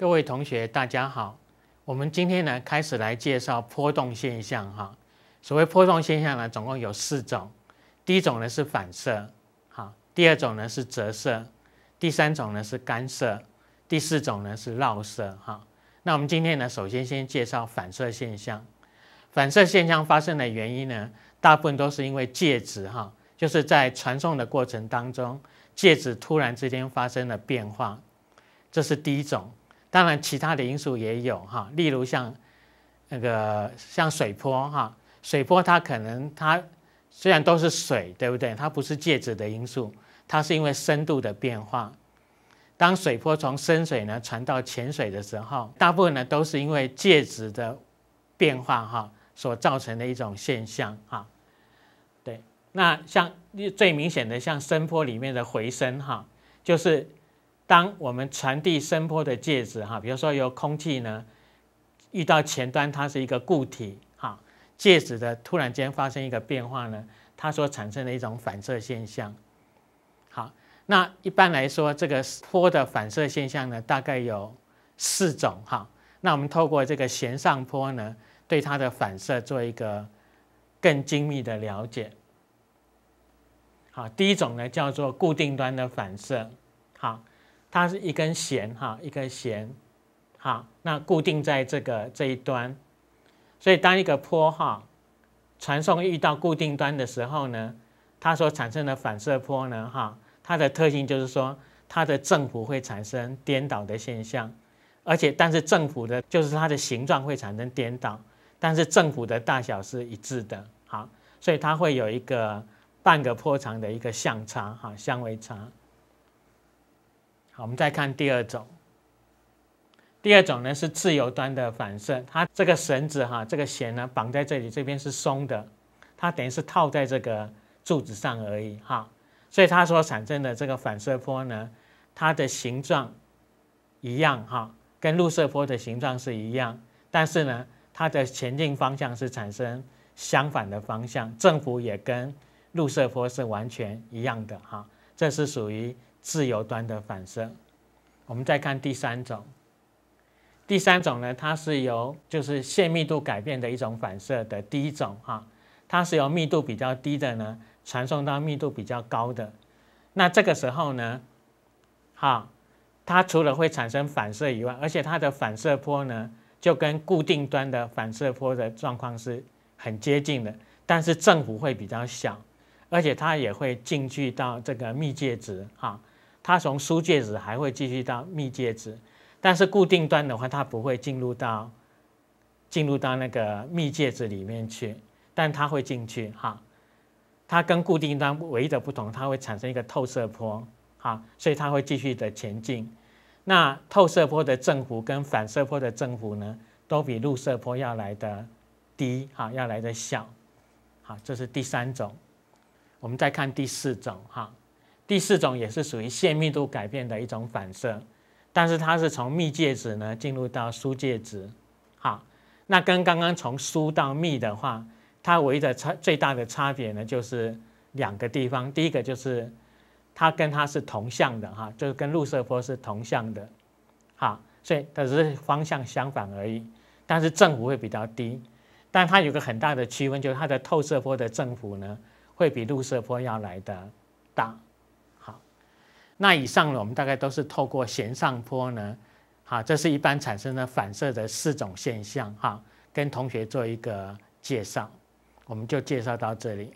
各位同学，大家好。我们今天呢开始来介绍波动现象哈。所谓波动现象呢，总共有四种。第一种呢是反射，好；第二种呢是折射；第三种呢是干涉；第四种呢是绕射哈。那我们今天呢，首先先介绍反射现象。反射现象发生的原因呢，大部分都是因为介质哈，就是在传送的过程当中，介质突然之间发生了变化，这是第一种。当然，其他的因素也有哈，例如像那个像水波哈，水波它可能它虽然都是水，对不对？它不是介质的因素，它是因为深度的变化。当水波从深水呢传到浅水的时候，大部分呢都是因为介质的变化哈所造成的一种现象哈。对，那像最明显的像深坡里面的回声哈，就是。当我们传递声波的介质哈，比如说由空气呢，遇到前端它是一个固体哈，介质的突然间发生一个变化呢，它所产生的一种反射现象。好，那一般来说这个波的反射现象呢，大概有四种哈。那我们透过这个弦上波呢，对它的反射做一个更精密的了解。好，第一种呢叫做固定端的反射，好。它是一根弦，哈，一根弦，哈，那固定在这个这一端，所以当一个坡，哈，传送遇到固定端的时候呢，它所产生的反射波呢，哈，它的特性就是说，它的正幅会产生颠倒的现象，而且但是振幅的，就是它的形状会产生颠倒，但是振幅的大小是一致的，好，所以它会有一个半个波长的一个相差，哈，相位差。我们再看第二种，第二种呢是自由端的反射，它这个绳子哈，这个弦呢绑在这里，这边是松的，它等于是套在这个柱子上而已哈，所以它所产生的这个反射波呢，它的形状一样哈，跟入射波的形状是一样，但是呢，它的前进方向是产生相反的方向，振幅也跟入射波是完全一样的哈，这是属于。自由端的反射，我们再看第三种。第三种呢，它是由就是线密度改变的一种反射的第一种哈，它是由密度比较低的呢传送到密度比较高的，那这个时候呢，哈，它除了会产生反射以外，而且它的反射波呢就跟固定端的反射波的状况是很接近的，但是振幅会比较小，而且它也会进去到这个密界值哈。它从疏介质还会继续到密介质，但是固定端的话，它不会进入到进入到那个密介质里面去，但它会进去哈。它跟固定端唯一的不同，它会产生一个透射波哈，所以它会继续的前进。那透射波的振幅跟反射波的振幅呢，都比入射波要来的低哈，要来的小。好，这是第三种。我们再看第四种哈。第四种也是属于线密度改变的一种反射，但是它是从密介质呢进入到疏介质。好，那跟刚刚从疏到密的话，它唯一的差最大的差别呢就是两个地方。第一个就是它跟它是同向的哈，就是跟入射波是同向的，好，所以它只是方向相反而已。但是振幅会比较低，但它有个很大的区分就是它的透射波的振幅呢会比入射波要来的大。那以上呢，我们大概都是透过弦上坡呢，好，这是一般产生的反射的四种现象哈，跟同学做一个介绍，我们就介绍到这里。